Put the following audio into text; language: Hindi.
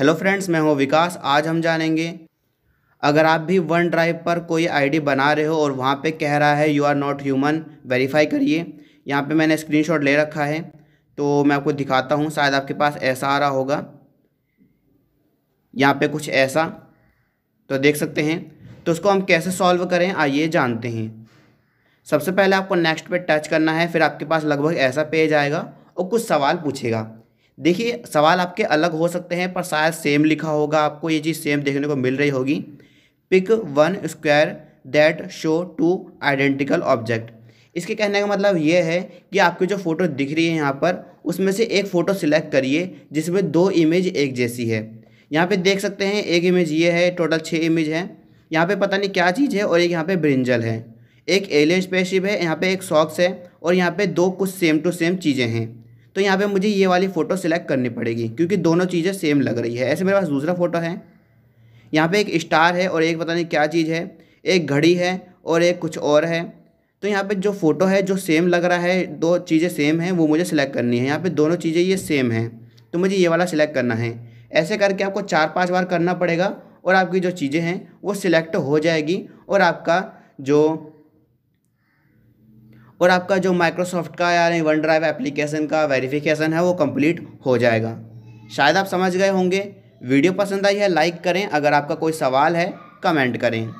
हेलो फ्रेंड्स मैं हूं विकास आज हम जानेंगे अगर आप भी वन ड्राइव पर कोई आईडी बना रहे हो और वहां पे कह रहा है you are not human verify करिए यहां पे मैंने स्क्रीनशॉट ले रखा है तो मैं आपको दिखाता हूं शायद आपके पास ऐसा आ रहा होगा यहाँ पे कुछ ऐसा तो देख सकते हैं तो उसको हम कैसे सॉल्व करें आइए जानते हैं सबसे पहले आपको नेक्स्ट पर टच करना है फिर आपके पास लगभग ऐसा पेज आएगा और कुछ सवाल पूछेगा देखिए सवाल आपके अलग हो सकते हैं पर शायद सेम लिखा होगा आपको ये चीज़ सेम देखने को मिल रही होगी pick one square that show two identical object इसके कहने का मतलब ये है कि आपकी जो फ़ोटो दिख रही है यहाँ पर उसमें से एक फ़ोटो सिलेक्ट करिए जिसमें दो इमेज एक जैसी है यहाँ पे देख सकते हैं एक इमेज ये है टोटल छः इमेज है यहाँ पे पता नहीं क्या चीज़ है और एक यहाँ पे ब्रिंजल है एक एलियन स्पेसशिप है यहाँ पे एक सॉक्स है और यहाँ पे दो कुछ सेम टू सेम चीज़ें हैं तो यहाँ पे मुझे ये वाली फ़ोटो सिलेक्ट करनी पड़ेगी क्योंकि दोनों चीज़ें सेम लग रही है ऐसे मेरे पास दूसरा फ़ोटो है यहाँ पे एक स्टार है और एक पता नहीं क्या चीज़ है एक घड़ी है और एक कुछ और है तो यहाँ पे जो फ़ोटो है जो सेम लग रहा है दो चीज़ें सेम हैं वो मुझे सिलेक्ट करनी है यहाँ पर दोनों चीज़ें ये सेम हैं तो मुझे ये वाला सिलेक्ट करना है ऐसे करके आपको चार पाँच बार करना पड़ेगा और आपकी जो चीज़ें हैं वो सिलेक्ट हो जाएगी और आपका जो और आपका जो माइक्रोसॉफ्ट का या वन ड्राइव एप्लीकेशन का वेरिफिकेशन है वो कंप्लीट हो जाएगा शायद आप समझ गए होंगे वीडियो पसंद आई है लाइक करें अगर आपका कोई सवाल है कमेंट करें